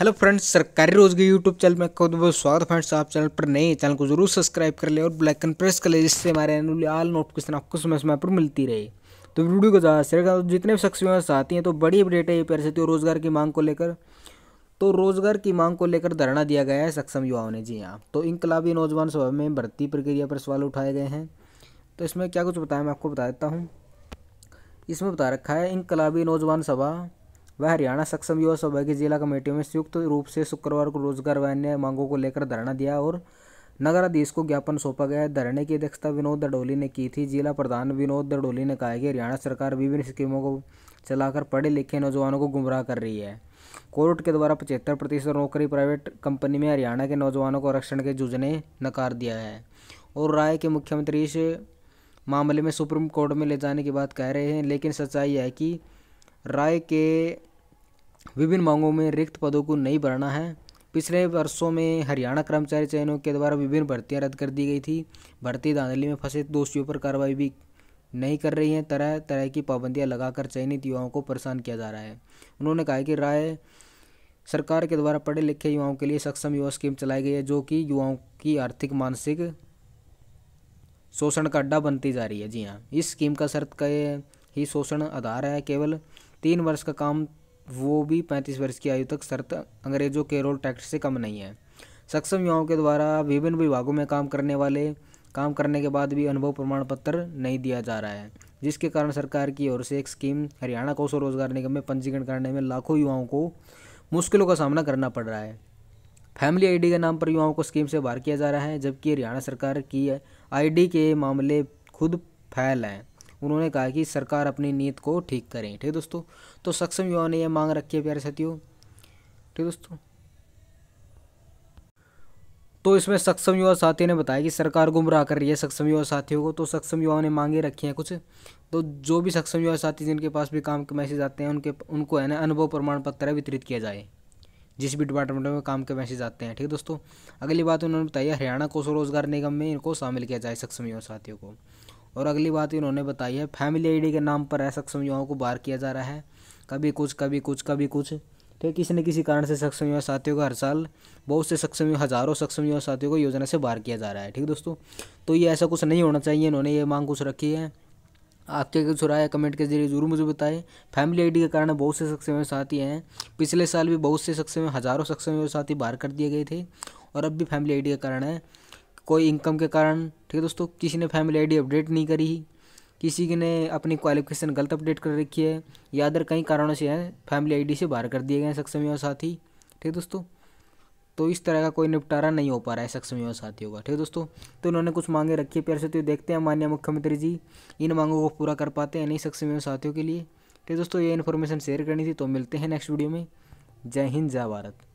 hello friends सरकारी रोज के YouTube channel में खुद बहुत स्वागत फ्रेंड्स आप चैनल पर नए चैनल को जरूर सब्सक्राइब कर ले और ब्लैक कन प्रेस कर ले जिससे हमारे एनुअल आल नोटिफिकेशन आपको समय समय पर मिलती रहे तो वीडियो को ज़्यादा शेयर करो जितने भी शख्स आती हैं तो बड़ी अपडेट है ये पैर से तो रोज़गार की मांग को लेकर तो रोज़गार की मांग को लेकर धरना दिया गया है सक्षम युवाओं ने जी हाँ तो इनकलाबी नौजवान सभा में भर्ती प्रक्रिया पर सवाल उठाए गए हैं तो इसमें क्या कुछ बताया मैं आपको बता देता हूँ इसमें बता रखा है इनकलाबी नौजवान सभा वह हरियाणा सक्षम युवा सौभाग्य जिला कमेटियों में संयुक्त रूप से शुक्रवार को रोजगार व अन्य मांगों को लेकर धरना दिया और नगराधीश को ज्ञापन सौंपा गया धरने की अध्यक्षता विनोद दडोली ने की थी जिला प्रधान विनोद दडोली ने कहा कि हरियाणा सरकार विभिन्न स्कीमों को चलाकर पढ़े लिखे नौजवानों को गुमराह कर रही है कोर्ट के द्वारा पचहत्तर प्रतिशत नौकरी प्राइवेट कंपनी में हरियाणा के नौजवानों को आरक्षण के जूझने नकार दिया है और राय के मुख्यमंत्री इस मामले में सुप्रीम कोर्ट में ले जाने की बात कह रहे हैं लेकिन सच्चाई है कि राय के विभिन्न मांगों में रिक्त पदों को नहीं भरना है पिछले वर्षों में हरियाणा कर्मचारी चयनों के द्वारा विभिन्न भर्तियां रद्द कर दी गई थी भर्ती धांधली में फंसे दोषियों पर कार्रवाई भी नहीं कर रही हैं तरह तरह की पाबंदियां लगाकर चयनित युवाओं को परेशान किया जा रहा है उन्होंने कहा कि राय सरकार के द्वारा पढ़े लिखे युवाओं के लिए सक्षम युवा स्कीम चलाई गई है जो कि युवाओं की आर्थिक मानसिक शोषण का अड्डा बनती जा रही है जी हाँ इस स्कीम का शर्त का ही शोषण आधार है केवल तीन वर्ष का काम वो भी पैंतीस वर्ष की आयु तक शर्त अंग्रेज़ों के रोल टैक्स से कम नहीं है सक्षम युवाओं के द्वारा विभिन्न विभागों में काम करने वाले काम करने के बाद भी अनुभव प्रमाण पत्र नहीं दिया जा रहा है जिसके कारण सरकार की ओर से एक स्कीम हरियाणा कौशल रोजगार निगम में पंजीकरण करने में लाखों युवाओं को मुश्किलों का सामना करना पड़ रहा है फैमिली आईडी के नाम पर युवाओं को स्कीम से बाहर किया जा रहा है जबकि हरियाणा सरकार की आईडी के मामले खुद फैल हैं उन्होंने कहा कि सरकार अपनी नीयत को ठीक करें ठीक दोस्तों तो सक्षम युवाओं ने यह मांग रखी है प्यारे साथियों ठीक दोस्तों तो इसमें सक्षम युवा साथियों ने बताया कि सरकार गुमराह कर रही है सक्षम युवा साथियों को तो सक्षम युवाओं ने मांगे रखी हैं कुछ तो जो भी सक्षम युवा साथी जिनके पास भी काम के मैसेज आते हैं उनके उनको है ना अनुभव प्रमाण पत्र वितरित किया जाए जिस भी डिपार्टमेंट में काम के मैसेज आते हैं ठीक है दोस्तों अगली बात उन्होंने बताई हरियाणा कौशल रोजगार निगम में इनको शामिल किया जाए सक्षम युवा साथियों को और अगली बात इन्होंने बताई है फैमिली आईडी के नाम पर ऐसा युवाओं को बाहर किया जा रहा है कभी कुछ कभी कुछ कभी कुछ तो किसी न किसी कारण से सक्षम युवा साथियों का हर साल बहुत से सक्षम हज़ारों सक्षम युवा साथियों को योजना से बाहर किया जा रहा है ठीक दोस्तों तो ये ऐसा कुछ नहीं होना चाहिए इन्होंने ये मांग कुछ रखी है आपके कुछ राय कमेंट के जरिए जरूर मुझे बताएं फैमिली आईडी के कारण बहुत से सक्षम साथी हैं पिछले साल भी बहुत से सक्षम हज़ारों सक्षम साथी बाहर कर दिए गए थे और अब भी फैमिली आईडी के कारण है कोई इनकम के कारण ठीक है दोस्तों किसी ने फैमिली आईडी अपडेट नहीं करी किसी ने अपनी क्वालिफिकेशन गलत अपडेट कर रखी है या अदर कई कारणों से है फैमिली आईडी से बाहर कर दिए गए हैं सक्षम युवा साथी ठीक है दोस्तों तो इस तरह का कोई निपटारा नहीं हो पा रहा है सक्षम युवा साथियों का ठीक है दोस्तों तो इन्होंने कुछ मांगे रखी है प्यार से तो देखते हैं माननीय मुख्यमंत्री जी इन मांगों को पूरा कर पाते हैं नहीं सक्षम युवा साथियों के लिए ठीक है दोस्तों ये इन्फॉर्मेशन शेयर करनी थी तो मिलते हैं नेक्स्ट वीडियो में जय हिंद जय भारत